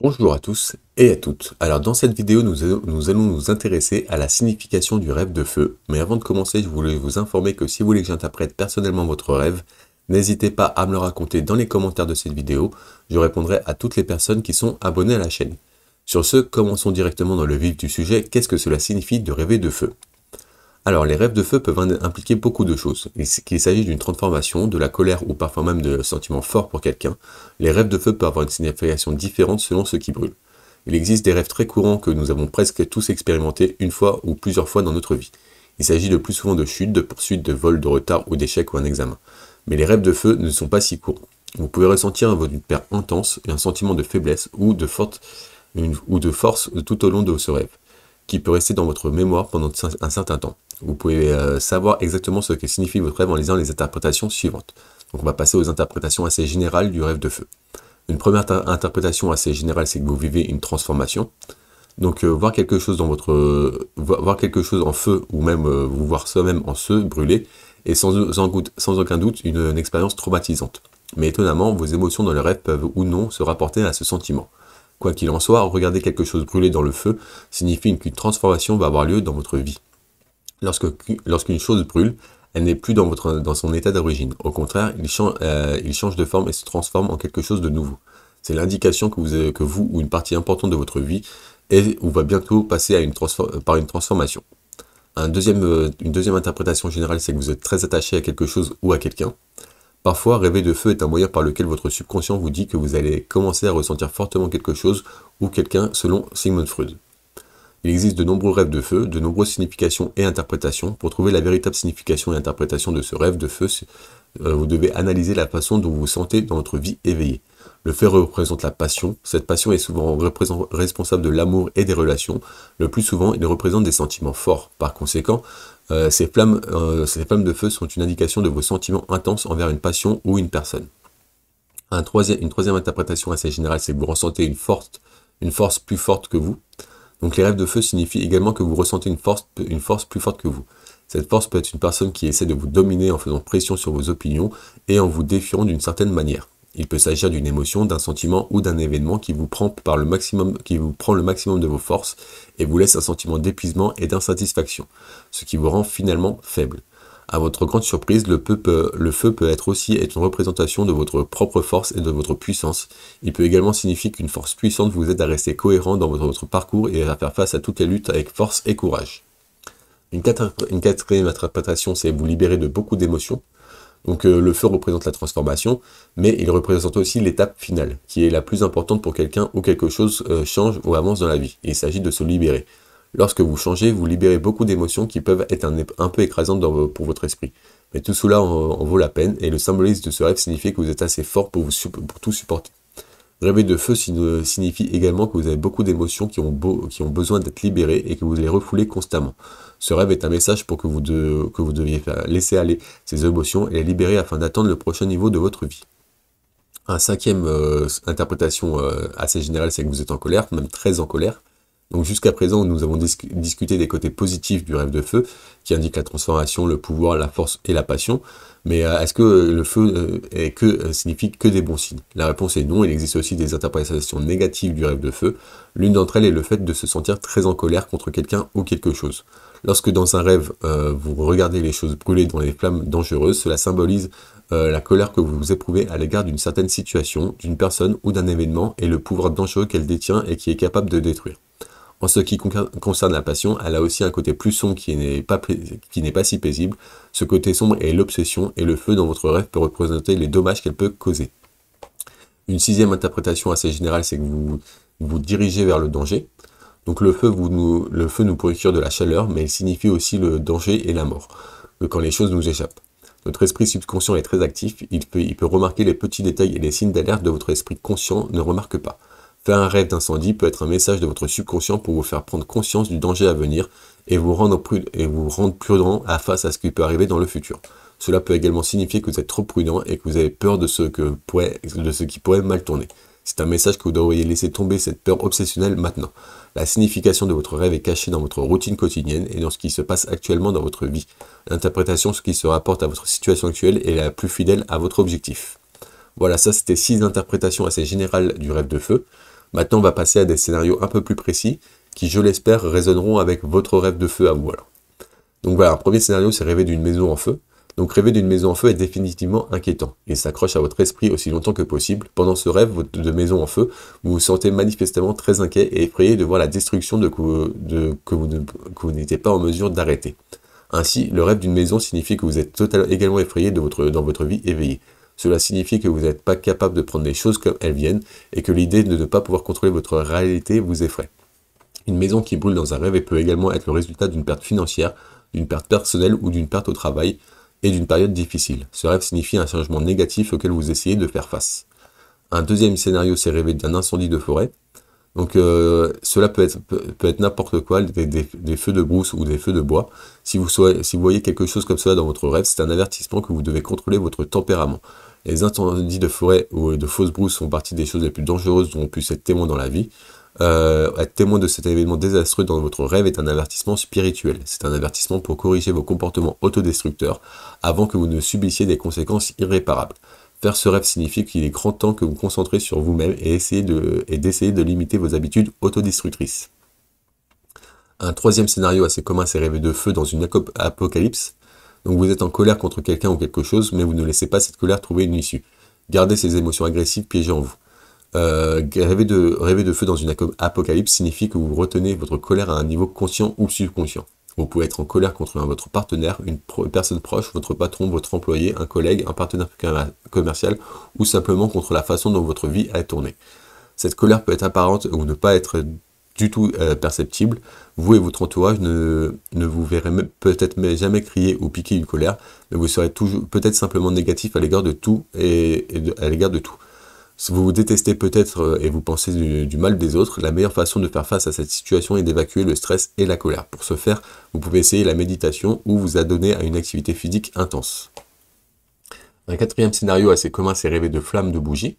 Bonjour à tous et à toutes. Alors dans cette vidéo, nous, allons nous intéresser à la signification du rêve de feu. Mais avant de commencer, je voulais vous informer que si vous voulez que j'interprète personnellement votre rêve, n'hésitez pas à me le raconter dans les commentaires de cette vidéo. Je répondrai à toutes les personnes qui sont abonnées à la chaîne. Sur ce, commençons directement dans le vif du sujet. Qu'est-ce que cela signifie de rêver de feu alors, les rêves de feu peuvent impliquer beaucoup de choses. Qu'il s'agisse d'une transformation, de la colère ou parfois même de sentiments forts pour quelqu'un, les rêves de feu peuvent avoir une signification différente selon ce qui brûle. Il existe des rêves très courants que nous avons presque tous expérimentés une fois ou plusieurs fois dans notre vie. Il s'agit le plus souvent de chutes, de poursuites, de vols, de retard ou d'échecs ou un examen. Mais les rêves de feu ne sont pas si courts. Vous pouvez ressentir une perte intense et un sentiment de faiblesse ou de, ou de force tout au long de ce rêve qui peut rester dans votre mémoire pendant un certain temps. Vous pouvez euh, savoir exactement ce que signifie votre rêve en lisant les interprétations suivantes. Donc on va passer aux interprétations assez générales du rêve de feu. Une première interprétation assez générale, c'est que vous vivez une transformation. Donc euh, voir quelque chose dans votre voir quelque chose en feu ou même euh, vous voir soi-même en feu brûler est sans, aucun doute une expérience traumatisante. Mais étonnamment, vos émotions dans le rêve peuvent ou non se rapporter à ce sentiment. Quoi qu'il en soit, regarder quelque chose brûler dans le feu signifie qu'une transformation va avoir lieu dans votre vie. Lorsque, lorsqu'une chose brûle, elle n'est plus dans, votre, dans son état d'origine. Au contraire, il change, euh, il change de forme et se transforme en quelque chose de nouveau. C'est l'indication que vous, euh, que vous ou une partie importante de votre vie est ou va bientôt passer à une par une transformation. Un deuxième, euh, une deuxième interprétation générale, c'est que vous êtes très attaché à quelque chose ou à quelqu'un. Parfois, rêver de feu est un moyen par lequel votre subconscient vous dit que vous allez commencer à ressentir fortement quelque chose ou quelqu'un selon Sigmund Freud. Il existe de nombreux rêves de feu, de nombreuses significations et interprétations. Pour trouver la véritable signification et interprétation de ce rêve de feu, euh, vous devez analyser la façon dont vous vous sentez dans votre vie éveillée. Le feu représente la passion. Cette passion est souvent responsable de l'amour et des relations. Le plus souvent, il représente des sentiments forts. Par conséquent, euh, ces, flammes, euh, ces flammes de feu sont une indication de vos sentiments intenses envers une passion ou une personne. une troisième interprétation assez générale, c'est que vous ressentez une force, une force plus forte que vous. Donc les rêves de feu signifient également que vous ressentez une force, une force plus forte que vous. Cette force peut être une personne qui essaie de vous dominer en faisant pression sur vos opinions et en vous défiant d'une certaine manière. Il peut s'agir d'une émotion, d'un sentiment ou d'un événement qui vous, prend par le maximum, qui vous prend le maximum de vos forces et vous laisse un sentiment d'épuisement et d'insatisfaction, ce qui vous rend finalement faible. À votre grande surprise, le, feu peut être aussi être une représentation de votre propre force et de votre puissance. Il peut également signifier qu'une force puissante vous aide à rester cohérent dans votre, votre, parcours et à faire face à toutes les luttes avec force et courage. Une, quatrième interprétation, c'est vous libérer de beaucoup d'émotions. Donc euh, le feu représente la transformation, mais il représente aussi l'étape finale, qui est la plus importante pour quelqu'un où quelque chose euh, change ou avance dans la vie. il s'agit de se libérer. Lorsque vous changez, vous libérez beaucoup d'émotions qui peuvent être un, peu écrasantes pour votre esprit. Mais tout cela en, vaut la peine, et le symbolisme de ce rêve signifie que vous êtes assez fort pour tout supporter. Rêver de feu signifie également que vous avez beaucoup d'émotions qui, ont besoin d'être libérées et que vous les refoulez constamment. Ce rêve est un message pour que vous, deviez laisser aller ces émotions et les libérer afin d'atteindre le prochain niveau de votre vie. Un cinquième euh, interprétation euh, assez générale, c'est que vous êtes en colère, même très en colère. Donc jusqu'à présent, nous avons discuté des côtés positifs du rêve de feu, qui indique la transformation, le pouvoir, la force et la passion. Mais euh, est-ce que euh, le feu euh, est signifie que des bons signes La réponse est non, il existe aussi des interprétations négatives du rêve de feu. L'une d'entre elles est le fait de se sentir très en colère contre quelqu'un ou quelque chose. Lorsque dans un rêve, vous regardez les choses brûler dans les flammes dangereuses, cela symbolise la colère que vous éprouvez à l'égard d'une certaine situation, d'une personne ou d'un événement et le pouvoir dangereux qu'elle détient et qui est capable de détruire. En ce qui concerne la passion, elle a aussi un côté plus sombre qui n'est pas, qui n'est pas si paisible. Ce côté sombre est l'obsession et le feu dans votre rêve peut représenter les dommages qu'elle peut causer. Une sixième interprétation assez générale, c'est que vous vous dirigez vers le danger. Donc le feu, nous, le feu nous procure de la chaleur, mais il signifie aussi le danger et la mort, quand les choses nous échappent. Notre esprit subconscient est très actif, il peut, il peut remarquer les petits détails et les signes d'alerte de votre esprit conscient ne remarque pas. Faire un rêve d'incendie peut être un message de votre subconscient pour vous faire prendre conscience du danger à venir et vous rendre, et vous prudent à face à ce qui peut arriver dans le futur. Cela peut également signifier que vous êtes trop prudent et que vous avez peur de ce, que de ce qui pourrait mal tourner. C'est un message que vous devriez laisser tomber cette peur obsessionnelle maintenant. La signification de votre rêve est cachée dans votre routine quotidienne et dans ce qui se passe actuellement dans votre vie. L'interprétation, ce qui se rapporte à votre situation actuelle, est la plus fidèle à votre objectif. Voilà, ça c'était six interprétations assez générales du rêve de feu. Maintenant, on va passer à des scénarios un peu plus précis qui, je l'espère, résonneront avec votre rêve de feu à vous. Donc voilà, premier scénario, c'est rêver d'une maison en feu. Donc rêver d'une maison en feu est définitivement inquiétant. Il s'accroche à votre esprit aussi longtemps que possible. Pendant ce rêve de maison en feu, vous vous sentez manifestement très inquiet et effrayé de voir la destruction que vous n'étiez pas en mesure d'arrêter. Ainsi, le rêve d'une maison signifie que vous êtes totalement, également effrayé de votre, dans votre vie éveillée. Cela signifie que vous n'êtes pas capable de prendre les choses comme elles viennent et que l'idée de ne pas pouvoir contrôler votre réalité vous effraie. Une maison qui brûle dans un rêve peut également être le résultat d'une perte financière, d'une perte personnelle ou d'une perte au travail et d'une période difficile. Ce rêve signifie un changement négatif auquel vous essayez de faire face. Un deuxième scénario, c'est rêver d'un incendie de forêt. Donc euh, cela peut être, peut, être n'importe quoi, des, feux de brousse ou des feux de bois. Si vous, voyez quelque chose comme cela dans votre rêve, c'est un avertissement que vous devez contrôler votre tempérament. Les incendies de forêt ou de fausses brousses sont partie des choses les plus dangereuses dont on puisse être témoin dans la vie. Euh, être témoin de cet événement désastreux dans votre rêve est un avertissement spirituel. C'est un avertissement pour corriger vos comportements autodestructeurs avant que vous ne subissiez des conséquences irréparables. Faire ce rêve signifie qu'il est grand temps que vous concentrez sur vous-même et essayez de, et d'essayer de limiter vos habitudes autodestructrices. Un troisième scénario assez commun, c'est rêver de feu dans une apocalypse. Donc vous êtes en colère contre quelqu'un ou quelque chose, mais vous ne laissez pas cette colère trouver une issue. Gardez ces émotions agressives piégées en vous. Euh, rêver, de, rêver de feu dans une apocalypse signifie que vous retenez votre colère à un niveau conscient ou subconscient. Vous pouvez être en colère contre votre partenaire, une personne proche, votre patron, votre employé, un collègue, un partenaire commercial ou simplement contre la façon dont votre vie a tourné. Cette colère peut être apparente ou ne pas être du tout euh, perceptible. Vous et votre entourage ne, vous verrez peut-être jamais crier ou piquer une colère, mais vous serez peut-être simplement négatif à l'égard de tout et, à l'égard de tout. Si vous vous détestez peut-être euh, et vous pensez du, mal des autres, la meilleure façon de faire face à cette situation est d'évacuer le stress et la colère. Pour ce faire, vous pouvez essayer la méditation ou vous adonner à une activité physique intense. Un quatrième scénario assez commun, c'est rêver de flammes de bougie.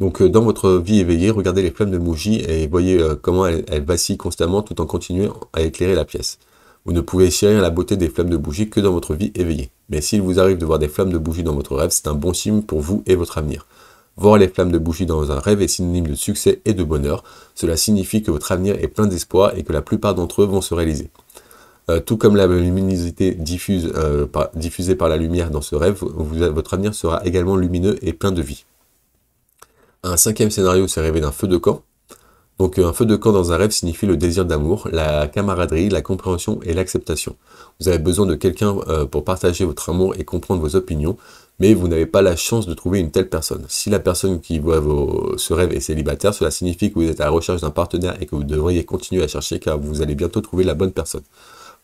Donc euh, dans votre vie éveillée, regardez les flammes de bougie et voyez euh, comment elles, vacillent constamment tout en continuant à éclairer la pièce. Vous ne pouvez chérir la beauté des flammes de bougie que dans votre vie éveillée. Mais s'il vous arrive de voir des flammes de bougie dans votre rêve, c'est un bon signe pour vous et votre avenir. Voir les flammes de bougie dans un rêve est synonyme de succès et de bonheur. Cela signifie que votre avenir est plein d'espoir et que la plupart d'entre eux vont se réaliser. Euh, tout comme la luminosité euh, diffusée par la lumière dans ce rêve, votre avenir sera également lumineux et plein de vie. Un cinquième scénario, c'est rêver d'un feu de camp. Donc euh, un feu de camp dans un rêve signifie le désir d'amour, la camaraderie, la compréhension et l'acceptation. Vous avez besoin de quelqu'un pour partager votre amour et comprendre vos opinions mais vous n'avez pas la chance de trouver une telle personne. Si la personne qui voit vos, ce rêve est célibataire, cela signifie que vous êtes à la recherche d'un partenaire et que vous devriez continuer à chercher car vous allez bientôt trouver la bonne personne.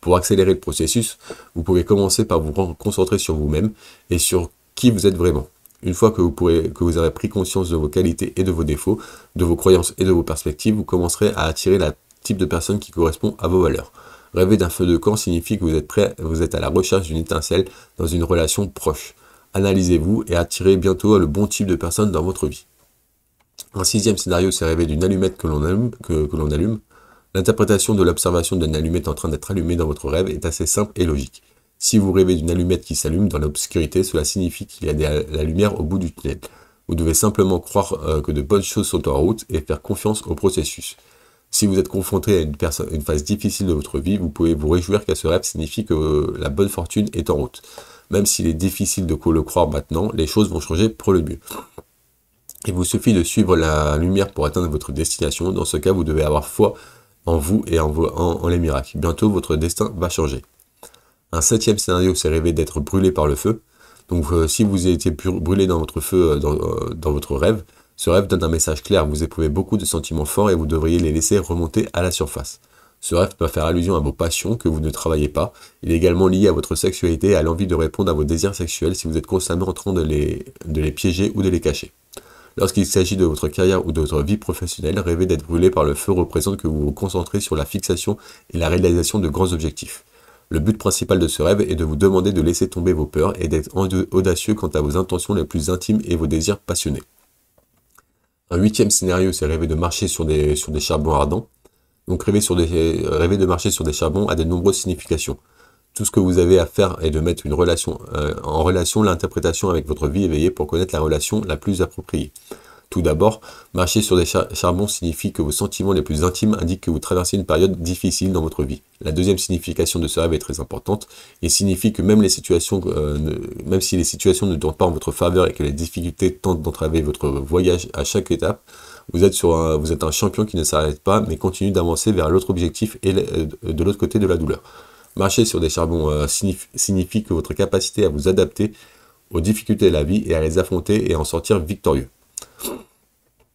Pour accélérer le processus, vous pouvez commencer par vous concentrer sur vous-même et sur qui vous êtes vraiment. Une fois que vous, pourrez, que vous aurez pris conscience de vos qualités et de vos défauts, de vos croyances et de vos perspectives, vous commencerez à attirer le type de personne qui correspond à vos valeurs. Rêver d'un feu de camp signifie que vous êtes prêt, vous êtes à la recherche d'une étincelle dans une relation proche analysez-vous et attirez bientôt le bon type de personnes dans votre vie. Un sixième scénario, c'est rêver d'une allumette que l'on allume. l'on allume. L'interprétation de l'observation d'une allumette en train d'être allumée dans votre rêve est assez simple et logique. Si vous rêvez d'une allumette qui s'allume dans l'obscurité, cela signifie qu'il y a de la lumière au bout du tunnel. Vous devez simplement croire euh, que de bonnes choses sont en route et faire confiance au processus. Si vous êtes confronté à une, une phase difficile de votre vie, vous pouvez vous réjouir qu'à ce rêve signifie que euh, la bonne fortune est en route. Même s'il est difficile de le croire maintenant, les choses vont changer pour le mieux. Il vous suffit de suivre la lumière pour atteindre votre destination. Dans ce cas, vous devez avoir foi en vous et en, en, les miracles. Bientôt, votre destin va changer. Un septième scénario, c'est rêver d'être brûlé par le feu. Donc, euh, si vous étiez brûlé dans votre feu, euh, dans votre rêve, ce rêve donne un message clair, vous éprouvez beaucoup de sentiments forts et vous devriez les laisser remonter à la surface. Ce rêve peut faire allusion à vos passions que vous ne travaillez pas. Il est également lié à votre sexualité et à l'envie de répondre à vos désirs sexuels si vous êtes constamment en train de les, de les piéger ou de les cacher. Lorsqu'il s'agit de votre carrière ou de votre vie professionnelle, rêver d'être brûlé par le feu représente que vous vous concentrez sur la fixation et la réalisation de grands objectifs. Le but principal de ce rêve est de vous demander de laisser tomber vos peurs et d'être audacieux quant à vos intentions les plus intimes et vos désirs passionnés. Un huitième scénario, c'est rêver de marcher sur des, sur des charbons ardents. Donc rêver, sur euh, de marcher sur des charbons a de nombreuses significations. Tout ce que vous avez à faire est de mettre une relation, euh, en relation l'interprétation avec votre vie éveillée pour connaître la relation la plus appropriée. Tout d'abord, marcher sur des charbons signifie que vos sentiments les plus intimes indiquent que vous traversez une période difficile dans votre vie. La deuxième signification de ce rêve est très importante et signifie que même, les situations, euh, même si les situations ne tournent pas en votre faveur et que les difficultés tentent d'entraver votre voyage à chaque étape, vous êtes, un, vous êtes un champion qui ne s'arrête pas mais continue d'avancer vers l'autre objectif et euh, de l'autre côté de la douleur. Marcher sur des charbons euh, signifie que votre capacité à vous adapter aux difficultés de la vie et à les affronter et en sortir victorieux.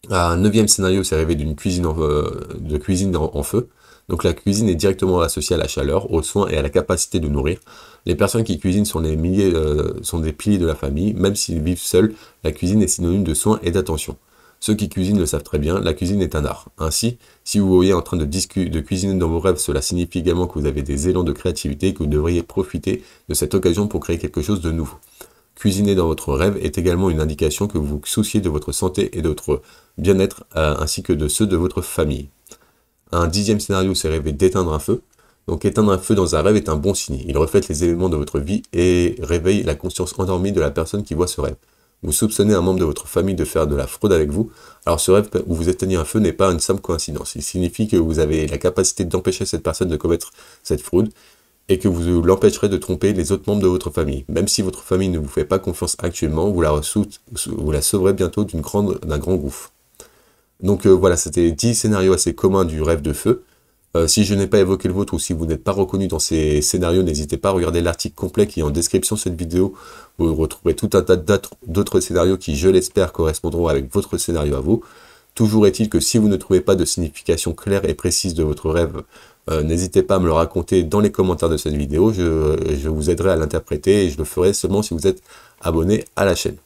Un neuvième scénario, c'est arrivé d'une cuisine en, euh, de cuisine en feu. Donc la cuisine est directement associée à la chaleur, aux soins et à la capacité de nourrir. Les personnes qui cuisinent sont, euh, sont des piliers de la famille, même s'ils vivent seuls, la cuisine est synonyme de soins et d'attention. Ceux qui cuisinent le savent très bien, la cuisine est un art. Ainsi, si vous voyez en train de, de cuisiner dans vos rêves, cela signifie également que vous avez des élans de créativité et que vous devriez profiter de cette occasion pour créer quelque chose de nouveau. Cuisiner dans votre rêve est également une indication que vous vous souciez de votre santé et de votre bien-être euh, ainsi que de ceux de votre famille. Un dixième scénario, c'est rêver d'éteindre un feu. Donc éteindre un feu dans un rêve est un bon signe. Il reflète les événements de votre vie et réveille la conscience endormie de la personne qui voit ce rêve. Vous soupçonnez un membre de votre famille de faire de la fraude avec vous, alors ce rêve où vous éteignez un feu n'est pas une simple coïncidence. Il signifie que vous avez la capacité d'empêcher cette personne de commettre cette fraude et que vous l'empêcherez de tromper les autres membres de votre famille. Même si votre famille ne vous fait pas confiance actuellement, vous la, sauverez bientôt d'un grand gouffre. Donc euh, voilà, c'était 10 scénarios assez communs du rêve de feu. Euh, si je n'ai pas évoqué le vôtre ou si vous n'êtes pas reconnu dans ces scénarios, n'hésitez pas à regarder l'article complet qui est en description de cette vidéo. Vous retrouverez tout un tas d'autres scénarios qui, je l'espère, correspondront avec votre scénario à vous. Toujours est-il que si vous ne trouvez pas de signification claire et précise de votre rêve euh, n'hésitez pas à me le raconter dans les commentaires de cette vidéo, je, vous aiderai à l'interpréter et je le ferai seulement si vous êtes abonné à la chaîne.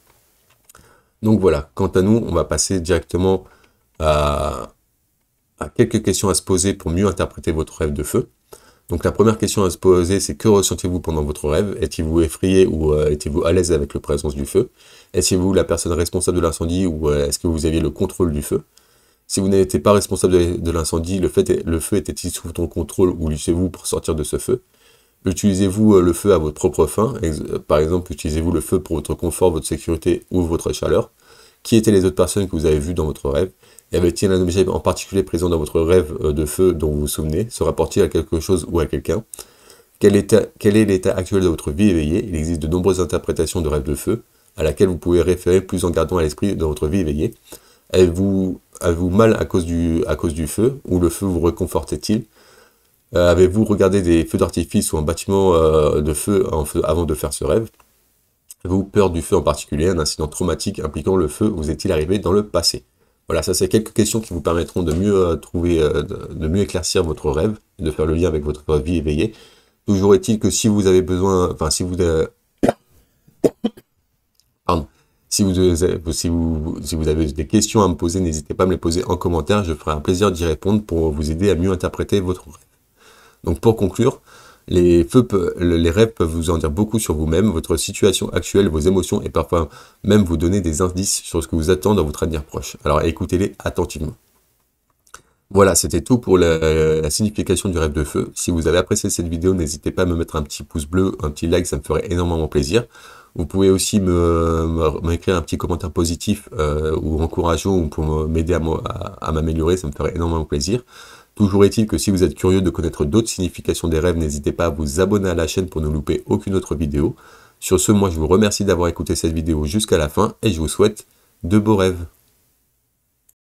Donc voilà, quant à nous, on va passer directement à, quelques questions à se poser pour mieux interpréter votre rêve de feu. Donc la première question à se poser, c'est que ressentez-vous pendant votre rêve Étiez-vous effrayé ou euh, étiez-vous à l'aise avec la présence du feu Étiez-vous la personne responsable de l'incendie ou euh, est-ce que vous aviez le contrôle du feu si vous n'étiez pas responsable de, l'incendie, le, feu était-il sous ton contrôle ou luttez-vous pour sortir de ce feu Utilisez-vous euh, le feu à votre propre fin euh, Par exemple, utilisez-vous le feu pour votre confort, votre sécurité ou votre chaleur Qui étaient les autres personnes que vous avez vues dans votre rêve Y avait-il un objet en particulier présent dans votre rêve euh, de feu dont vous vous souvenez Se rapportait à quelque chose ou à quelqu'un quel, quel est l'état actuel de votre vie éveillée Il existe de nombreuses interprétations de rêves de feu à laquelle vous pouvez référer plus en gardant à l'esprit de votre vie éveillée. Avez-vous Avez-vous mal à cause, du, feu Ou le feu vous réconfortait-il euh, Avez-vous regardé des feux d'artifice ou un bâtiment euh, de feu avant de faire ce rêve Avez-vous peur du feu en particulier Un incident traumatique impliquant le feu vous est-il arrivé dans le passé Voilà, ça c'est quelques questions qui vous permettront de mieux euh, trouver, de mieux éclaircir votre rêve, de faire le lien avec votre vie éveillée. Toujours est-il que si vous avez besoin, enfin si vous, si vous, avez des questions à me poser, n'hésitez pas à me les poser en commentaire. Je ferai un plaisir d'y répondre pour vous aider à mieux interpréter votre rêve. Donc pour conclure, les, feux, les rêves peuvent vous en dire beaucoup sur vous-même, votre situation actuelle, vos émotions et parfois même vous donner des indices sur ce que vous attend dans votre avenir proche. Alors écoutez-les attentivement. Voilà, c'était tout pour la, signification du rêve de feu. Si vous avez apprécié cette vidéo, n'hésitez pas à me mettre un petit pouce bleu, un petit like, ça me ferait énormément plaisir. Vous pouvez aussi me m'écrire un petit commentaire positif euh, ou encourageant ou pour m'aider à m'améliorer, ça me ferait énormément plaisir. Toujours est-il que si vous êtes curieux de connaître d'autres significations des rêves, n'hésitez pas à vous abonner à la chaîne pour ne louper aucune autre vidéo. Sur ce, moi je vous remercie d'avoir écouté cette vidéo jusqu'à la fin et je vous souhaite de beaux rêves.